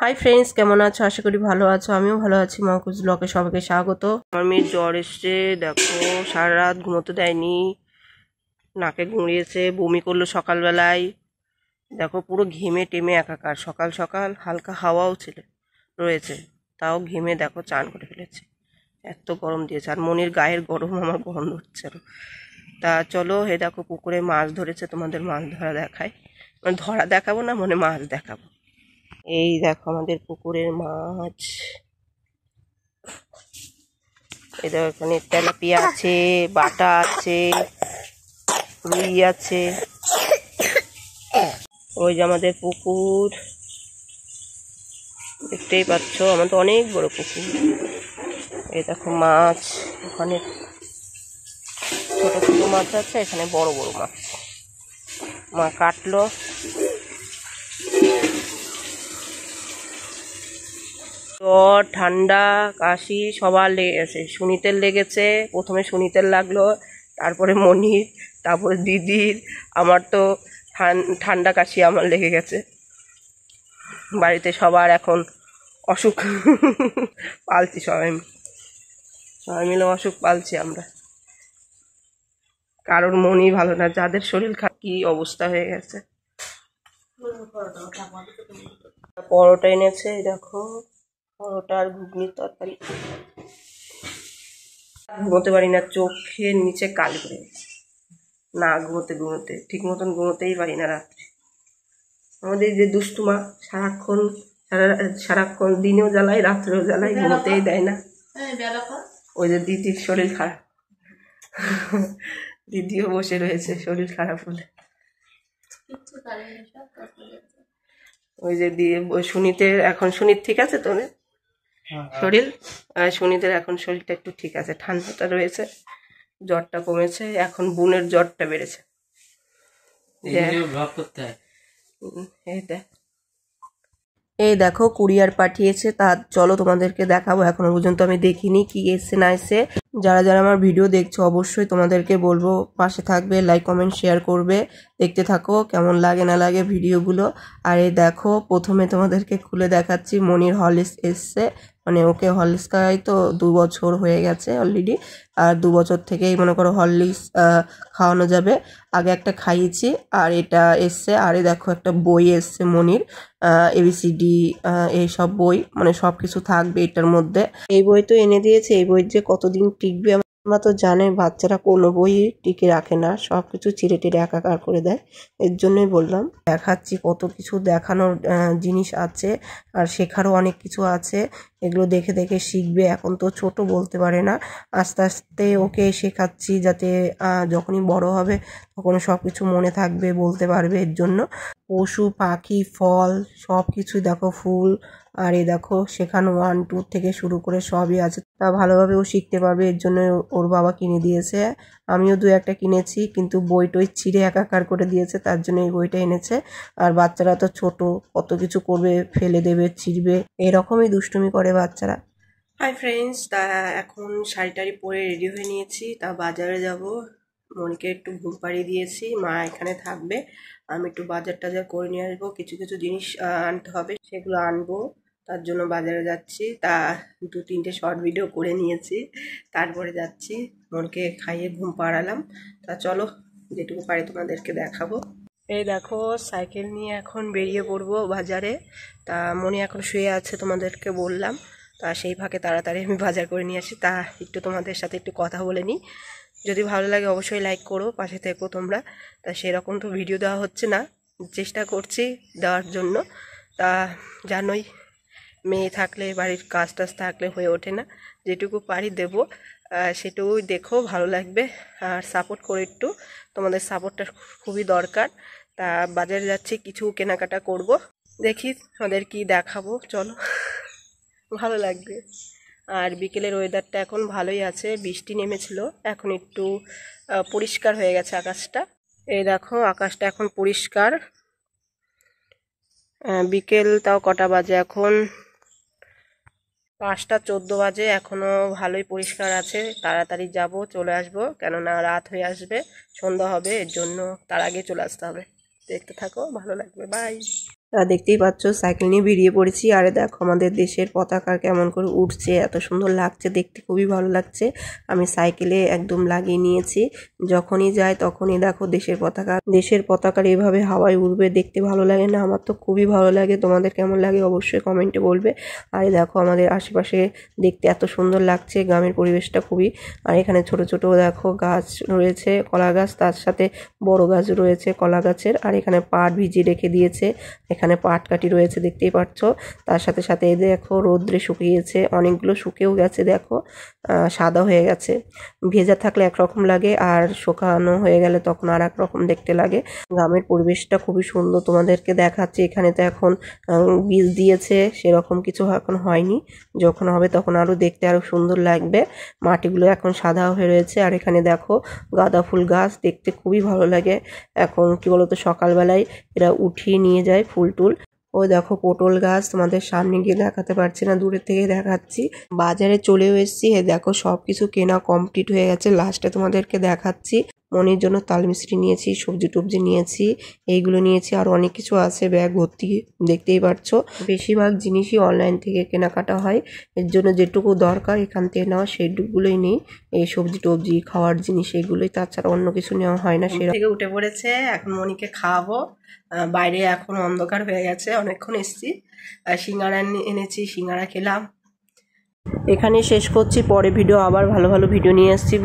Hi friends কেমন আছো আশা করি ভালো আছো আমিও ভালো আছি মহকুজ ব্লকে সবাইকে স্বাগত আমার মেয়ের জ্বর এসছে দেখো সারা রাত ঘুমোতে দেয়নি নাকে গুঁড়িয়েছে বমি করলো সকালবেলায় দেখো পুরো ঘেমে টেমে একাকার সকাল সকাল হালকা হাওয়াও ছিল রয়েছে তাও ঘেমে দেখো চান করে ফেলেছে এত গরম দিয়েছে আর মনির গায়ের গরম আমার গন্ধ হচ্ছে না তা চলো হে দেখো পুকুরে মাছ ধরেছে তোমাদের মাছ ধরা দেখায় মানে ধরা দেখাবো না মনে মাছ দেখাবো এই দেখো আমাদের পুকুরের মাছ এই দেখো এখানে তেলাপিয়া আছে বাটা আছে রুই আছে ওই যে আমাদের পুকুর দেখতেই পাচ্ছ আমাদের অনেক বড় পুকুর এই দেখো মাছ ওখানে ছোট ছোটো মাছ আছে এখানে বড় বড় মাছ মা কাটলো জ্বর ঠান্ডা কাশি সবার লেগেছে সুনিতের লেগেছে প্রথমে সুনিতের লাগলো তারপরে মনির তারপরে দিদির আমার তো ঠান্ডা কাশি আমার লেগে গেছে বাড়িতে সবার এখন অসুখ পালছি সবাই সবাই মিলে অসুখ পালছি আমরা কারোর মনই ভালো না যাদের শরীর খারাপ কি অবস্থা হয়ে গেছে পরোটা এনেছে দেখো পরোটা আর ঘুগনির তরকারি ঘুমোতে পারি না চোখের নিচে কাল করে না ঘুমোতে ঘুমোতে ঠিক মতন ঘুমোতেই পারি না রাত্রে আমাদের যে দুষ্টুমা সারাক্ষণ সারা সারাক্ষণ দিনেও জ্বালায় রাত্রেও জ্বালায় ঘুমোতেই দেয় না ওই যে দিদির শরীর খারাপ দিদিও বসে রয়েছে শরীর খারাপ হলে ওই যে দিয়ে সুনীতের এখন সুনীত ঠিক আছে তো হ্যাঁ, হ্যাঁ। শরীর আর সুনীতের এখন শরীরটা একটু ঠিক আছে ঠান্ডাটা রয়েছে জ্বরটা কমেছে এখন বুনের জ্বরটা বেড়েছে এটা এই দেখো কুরিয়ার পাঠিয়েছে তা চলো তোমাদেরকে দেখাবো এখনো পর্যন্ত আমি দেখিনি কি এসছে না এসে যারা যারা আমার ভিডিও দেখছো অবশ্যই তোমাদেরকে বলবো পাশে থাকবে লাইক কমেন্ট শেয়ার করবে দেখতে থাকো কেমন লাগে না লাগে ভিডিওগুলো আর এই দেখো প্রথমে তোমাদেরকে খুলে দেখাচ্ছি মনির হলিস এসছে মানে ওকে হরলিক্সটাই তো দু বছর হয়ে গেছে অলরেডি আর দু বছর থেকেই মনে করো হরলিক্স খাওয়ানো যাবে আগে একটা খাইয়েছি আর এটা এসছে আর এ দেখো একটা বই এসছে মনির এবিসিডি এই সব বই মানে সব কিছু থাকবে এটার মধ্যে এই বই তো এনে দিয়েছে এই বই যে কতদিন টিকবে আমরা তো জানে বাচ্চারা কোনো বই টিকে রাখে না সব কিছু ছিঁড়ে টিড়ে একাকার করে দেয় এর জন্যই বললাম দেখাচ্ছি কত কিছু দেখানোর জিনিস আছে আর শেখারও অনেক কিছু আছে এগুলো দেখে দেখে শিখবে এখন তো ছোট বলতে পারে না আস্তে আস্তে ওকে শেখাচ্ছি যাতে যখনই বড় হবে তখন সব কিছু মনে থাকবে বলতে পারবে এর জন্য পশু পাখি ফল সব কিছুই দেখো ফুল আর এ দেখো সেখানে ওয়ান টু থেকে শুরু করে সবই আছে তা ভালোভাবে ও শিখতে পারবে এর জন্য ওর বাবা কিনে দিয়েছে আমিও দু একটা কিনেছি কিন্তু বই টই ছিঁড়ে একাকার করে দিয়েছে তার জন্য এই বইটা এনেছে আর বাচ্চারা তো ছোট কত কিছু করবে ফেলে দেবে ছিঁড়বে এরকমই দুষ্টুমি করে বাচ্চারা হাই ফ্রেন্ডস তা এখন শাড়ি টাড়ি পরে রেডি হয়ে নিয়েছি তা বাজারে যাব মনকে একটু ঘুম পাড়িয়ে দিয়েছি মা এখানে থাকবে আমি একটু বাজার টাজার করে নিয়ে আসবো কিছু কিছু জিনিস আনতে হবে সেগুলো আনবো তার জন্য বাজারে যাচ্ছি তা দু তিনটে শর্ট ভিডিও করে নিয়েছি তারপরে যাচ্ছি মনকে খাইয়ে ঘুম পাড়ালাম তা চলো যেটুকু পারি তোমাদেরকে দেখাবো এই দেখো সাইকেল নিয়ে এখন বেরিয়ে পড়বো বাজারে তা মনে এখন শুয়ে আছে তোমাদেরকে বললাম তা সেই ভাগে তাড়াতাড়ি আমি বাজার করে নিয়ে আসি তা একটু তোমাদের সাথে একটু কথা বলে নিই যদি ভালো লাগে অবশ্যই লাইক করো পাশে থেকো তোমরা তা সেরকম তো ভিডিও দেওয়া হচ্ছে না চেষ্টা করছি দেওয়ার জন্য তা জানোই মেয়ে থাকলে বাড়ির কাজ টাজ থাকলে হয়ে ওঠে না যেটুকু পারি দেব সেটুকুই দেখো ভালো লাগবে আর সাপোর্ট করে একটু তোমাদের সাপোর্টটা খুবই দরকার তা বাজারে যাচ্ছি কিছু কেনাকাটা করব দেখি তোমাদের কি দেখাবো চলো ভালো লাগবে আর বিকেলের ওয়েদারটা এখন ভালোই আছে বৃষ্টি নেমেছিল এখন একটু পরিষ্কার হয়ে গেছে আকাশটা এই দেখো আকাশটা এখন পরিষ্কার বিকেল তাও কটা বাজে এখন পাঁচটা চোদ্দো বাজে এখনও ভালোই পরিষ্কার আছে তাড়াতাড়ি যাব চলে আসব কেননা রাত হয়ে আসবে সন্ধ্যা হবে এর জন্য তার আগে চলে আসতে হবে দেখতে থাকো ভালো লাগবে বাই তা দেখতেই পাচ্ছ সাইকেল নিয়ে বেরিয়ে পড়েছি আরে দেখো আমাদের দেশের পতাকা কেমন করে উঠছে এত সুন্দর লাগছে দেখতে খুবই ভালো লাগছে আমি সাইকেলে একদম লাগিয়ে নিয়েছি যখনই যাই তখনই দেখো দেশের পতাকা দেশের পতাকার এভাবে হাওয়ায় উঠবে দেখতে ভালো লাগে না আমার তো খুবই ভালো লাগে তোমাদের কেমন লাগে অবশ্যই কমেন্টে বলবে আর দেখো আমাদের আশেপাশে দেখতে এত সুন্দর লাগছে গ্রামের পরিবেশটা খুবই আর এখানে ছোট ছোট দেখো গাছ রয়েছে কলা গাছ তার সাথে বড় গাছ রয়েছে কলা গাছের আর এখানে পাট ভিজিয়ে রেখে দিয়েছে এখানে পাটকাটি রয়েছে দেখতেই পাচ্ছ তার সাথে সাথে এই দেখো রোদ্রে শুকিয়েছে অনেকগুলো শুকেও গেছে দেখো সাদা হয়ে গেছে ভেজা থাকলে একরকম লাগে আর শুকানো হয়ে গেলে তখন আর এক রকম দেখতে লাগে গ্রামের পরিবেশটা খুবই সুন্দর তোমাদেরকে দেখাচ্ছি এখানে তো এখন বীজ দিয়েছে সেরকম কিছু এখন হয়নি যখন হবে তখন আরও দেখতে আরও সুন্দর লাগবে মাটিগুলো এখন সাদা হয়ে রয়েছে আর এখানে দেখো গাঁদা ফুল গাছ দেখতে খুবই ভালো লাগে এখন কি বলতো সকালবেলায় এরা উঠিয়ে নিয়ে যায় ফুল ফুল টুল ও দেখো পটল গাছ তোমাদের সামনে গিয়ে দেখাতে পারছি না দূরের থেকে দেখাচ্ছি বাজারে চলেও এসেছি দেখো সব কিছু কেনা কমপ্লিট হয়ে গেছে লাস্টে তোমাদেরকে দেখাচ্ছি মনির জন্য তাল মিশ্রি নিয়েছি সবজি টবজি নিয়েছি এইগুলো নিয়েছি আর অনেক কিছু আছে ব্যাগ ভর্তি দেখতেই পারছো বেশিরভাগ জিনিসই অনলাইন থেকে কেনাকাটা হয় এর জন্য যেটুকু দরকার এখান থেকে নেওয়া সেটুকুগুলোই নেই এই সবজি টবজি খাওয়ার জিনিস এগুলোই তাছাড়া অন্য কিছু নেওয়া হয় না সেটা থেকে উঠে পড়েছে এখন মনিকে খাওয়াবো বাইরে এখন অন্ধকার হয়ে গেছে অনেকক্ষণ এসছি সিঙ্গারা এনেছি সিঙ্গারা খেলাম এখানে শেষ করছি পরে ভিডিও আবার ভালো ভালো ভিডিও নিয়ে আসছি